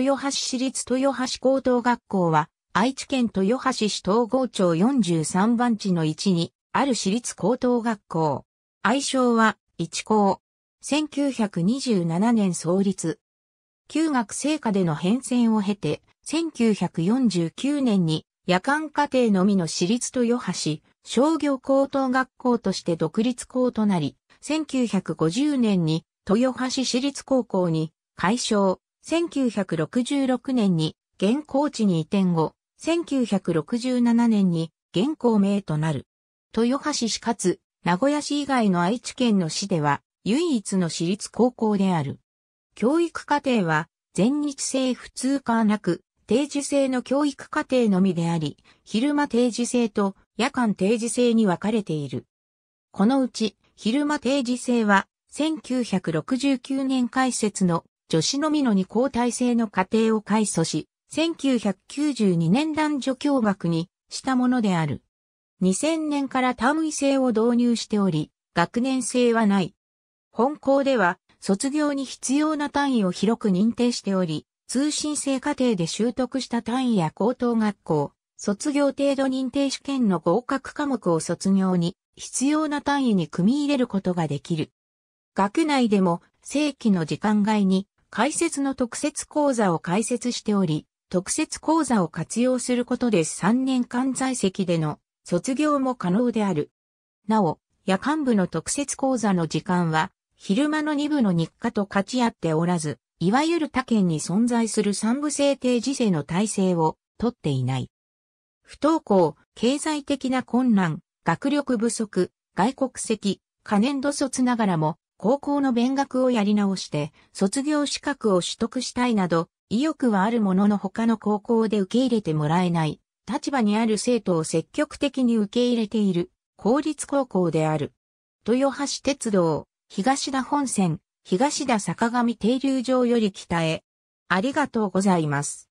豊橋市立豊橋高等学校は、愛知県豊橋市東郷町43番地の位置に、ある市立高等学校。愛称は、一校。1927年創立。旧学生科での変遷を経て、1949年に夜間課程のみの市立豊橋商業高等学校として独立校となり、1950年に豊橋市立高校に改称、1966年に現行地に移転後、1967年に現行名となる。豊橋市かつ名古屋市以外の愛知県の市では唯一の私立高校である。教育課程は全日制普通科なく定時制の教育課程のみであり、昼間定時制と夜間定時制に分かれている。このうち昼間定時制は1969年開設の女子のみの二交代制の過程を改祖し、1992年男女共学にしたものである。2000年から単位制を導入しており、学年制はない。本校では、卒業に必要な単位を広く認定しており、通信制課程で習得した単位や高等学校、卒業程度認定試験の合格科目を卒業に必要な単位に組み入れることができる。学内でも正規の時間外に解説の特設講座を開設しており、特設講座を活用することで3年間在籍での卒業も可能である。なお、夜間部の特設講座の時間は、昼間の2部の日課と勝ち合っておらず、いわゆる他県に存在する3部制定時制の体制をとっていない。不登校、経済的な困難、学力不足、外国籍、可年度卒ながらも、高校の勉学をやり直して、卒業資格を取得したいなど、意欲はあるものの他の高校で受け入れてもらえない、立場にある生徒を積極的に受け入れている、公立高校である。豊橋鉄道、東田本線、東田坂上停留場より北へ。ありがとうございます。